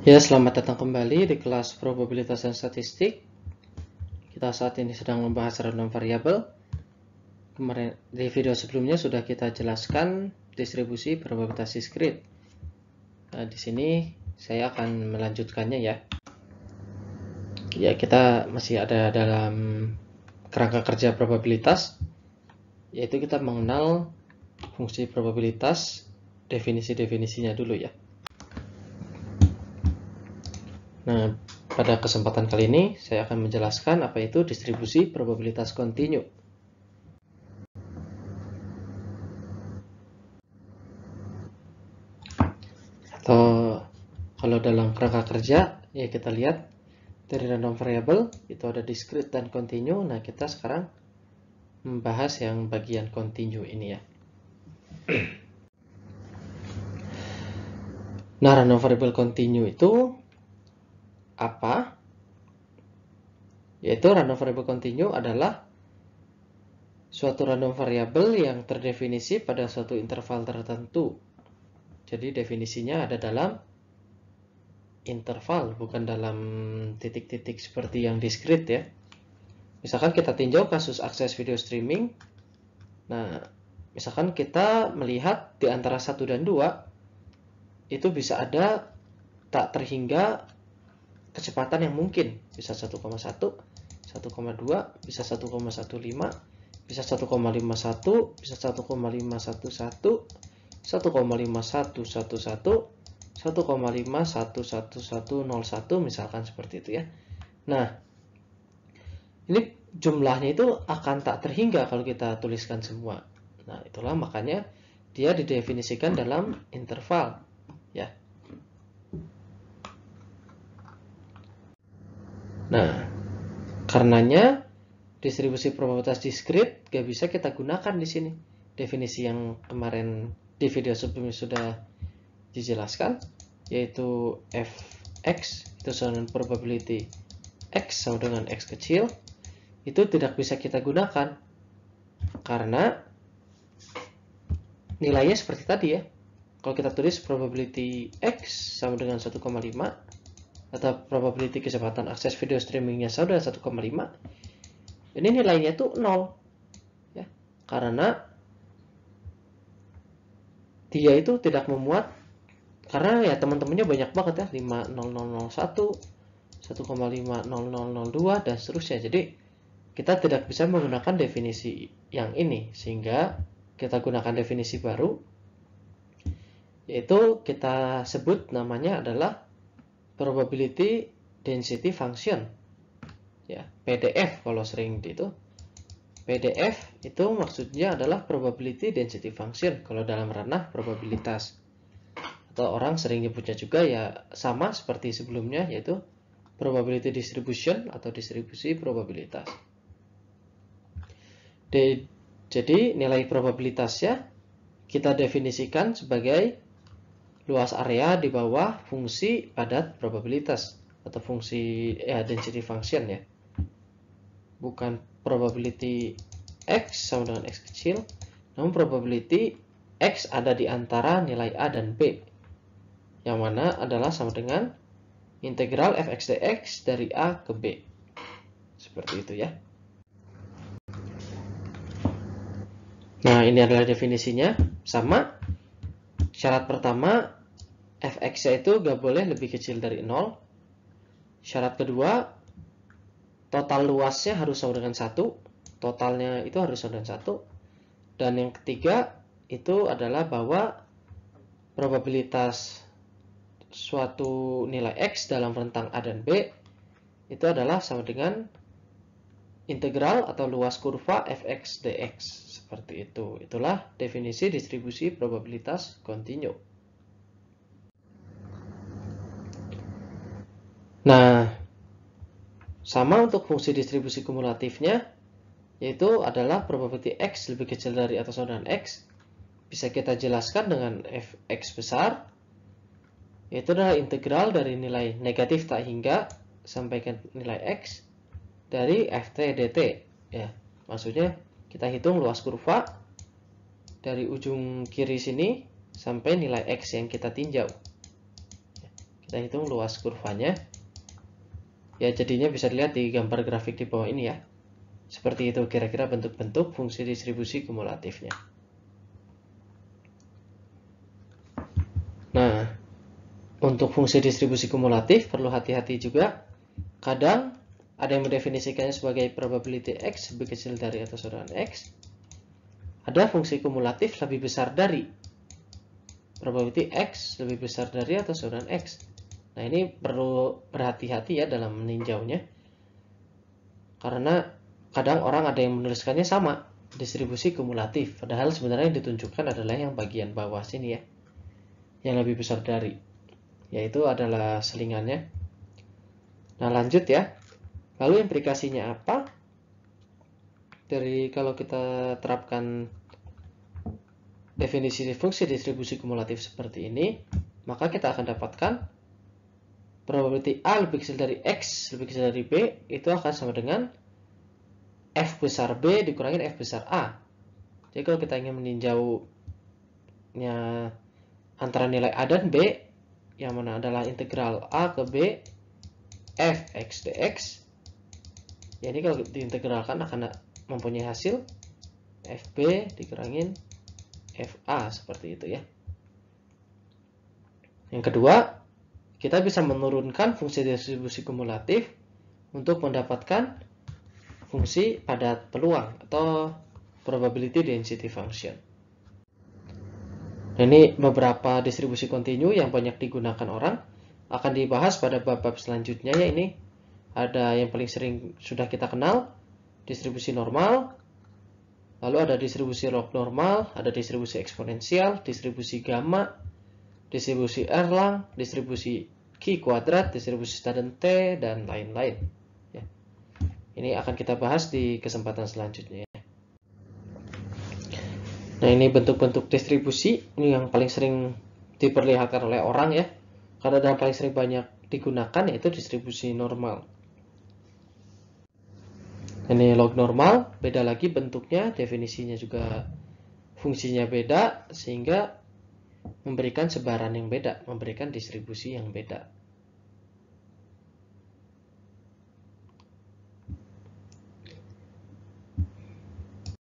Ya, selamat datang kembali di kelas probabilitas dan statistik. Kita saat ini sedang membahas random variable. Kemarin di video sebelumnya sudah kita jelaskan distribusi probabilitas diskrit. Nah, di sini saya akan melanjutkannya ya. Ya, kita masih ada dalam kerangka kerja probabilitas yaitu kita mengenal fungsi probabilitas definisi-definisinya dulu ya. Nah, pada kesempatan kali ini saya akan menjelaskan apa itu distribusi probabilitas kontinu. Atau kalau dalam kerangka kerja ya kita lihat dari random variable itu ada discrete dan kontinu. Nah, kita sekarang membahas yang bagian kontinu ini ya. Nah, random variable continue itu apa? Yaitu random variable continue adalah suatu random variable yang terdefinisi pada suatu interval tertentu. Jadi definisinya ada dalam interval, bukan dalam titik-titik seperti yang diskrit ya. Misalkan kita tinjau kasus akses video streaming. Nah, misalkan kita melihat di antara satu dan dua itu bisa ada tak terhingga kecepatan yang mungkin bisa 1,1 1,2 bisa 1,15 bisa 1,51 bisa 1,511 1,5111 1,511101 misalkan seperti itu ya. Nah, ini jumlahnya itu akan tak terhingga kalau kita tuliskan semua. Nah, itulah makanya dia didefinisikan dalam interval ya. Nah, karenanya distribusi probabilitas diskrit gak bisa kita gunakan di sini. Definisi yang kemarin di video sebelumnya sudah dijelaskan, yaitu fx itu sama dengan probability x sama dengan x kecil, itu tidak bisa kita gunakan karena nilainya seperti tadi ya. Kalau kita tulis probability x sama dengan 1,5, atau probability kecepatan akses video streamingnya saudara 1,5 ini nilainya itu 0 ya karena dia itu tidak memuat karena ya teman-temannya banyak banget ya 50001 1,50002 dan seterusnya jadi kita tidak bisa menggunakan definisi yang ini sehingga kita gunakan definisi baru yaitu kita sebut namanya adalah probability density function ya PDF kalau sering itu PDF itu maksudnya adalah probability density function kalau dalam ranah probabilitas atau orang sering nyebutnya juga ya sama seperti sebelumnya yaitu probability distribution atau distribusi probabilitas jadi nilai probabilitasnya kita definisikan sebagai luas area di bawah fungsi padat probabilitas atau fungsi ya density function ya bukan probability x sama dengan x kecil namun probability x ada di antara nilai a dan b yang mana adalah sama dengan integral fx dx dari a ke b seperti itu ya nah ini adalah definisinya sama Syarat pertama, fx itu nggak boleh lebih kecil dari 0. Syarat kedua, total luasnya harus sama dengan 1. Totalnya itu harus sama dengan 1. Dan yang ketiga, itu adalah bahwa probabilitas suatu nilai x dalam rentang A dan B itu adalah sama dengan integral atau luas kurva fx dx seperti itu. Itulah definisi distribusi probabilitas kontinu. Nah, sama untuk fungsi distribusi kumulatifnya, yaitu adalah probability X lebih kecil dari atau sama dengan X, bisa kita jelaskan dengan Fx besar, yaitu adalah integral dari nilai negatif tak hingga sampai ke nilai X dari Ft dt. Ya, maksudnya kita hitung luas kurva dari ujung kiri sini sampai nilai X yang kita tinjau. Kita hitung luas kurvanya. Ya, jadinya bisa dilihat di gambar grafik di bawah ini ya. Seperti itu kira-kira bentuk-bentuk fungsi distribusi kumulatifnya. Nah, untuk fungsi distribusi kumulatif perlu hati-hati juga. Kadang ada yang mendefinisikannya sebagai probability X lebih kecil dari atau dengan X. Ada fungsi kumulatif lebih besar dari. Probability X lebih besar dari atau dengan X. Nah ini perlu berhati-hati ya dalam meninjaunya. Karena kadang orang ada yang menuliskannya sama, distribusi kumulatif. Padahal sebenarnya yang ditunjukkan adalah yang bagian bawah sini ya. Yang lebih besar dari. Yaitu adalah selingannya. Nah lanjut ya. Lalu implikasinya apa? Dari kalau kita terapkan definisi fungsi distribusi kumulatif seperti ini, maka kita akan dapatkan probability A lebih kecil dari X lebih kecil dari B itu akan sama dengan F besar B dikurangin F besar A. Jadi kalau kita ingin meninjaunya antara nilai A dan B, yang mana adalah integral A ke B, f x dx, ya ini kalau diintegralkan akan mempunyai hasil FB dikurangin FA seperti itu ya yang kedua kita bisa menurunkan fungsi distribusi kumulatif untuk mendapatkan fungsi padat peluang atau probability density function ini beberapa distribusi kontinu yang banyak digunakan orang akan dibahas pada bab-bab selanjutnya ya ini ada yang paling sering sudah kita kenal, distribusi normal, lalu ada distribusi log normal, ada distribusi eksponensial, distribusi gamma, distribusi Erlang, distribusi Q kuadrat, distribusi standar T, dan lain-lain. Ya. Ini akan kita bahas di kesempatan selanjutnya. Nah ini bentuk-bentuk distribusi ini yang paling sering diperlihatkan oleh orang ya karena yang paling sering banyak digunakan yaitu distribusi normal. Ini log normal, beda lagi bentuknya, definisinya juga fungsinya beda, sehingga memberikan sebaran yang beda, memberikan distribusi yang beda.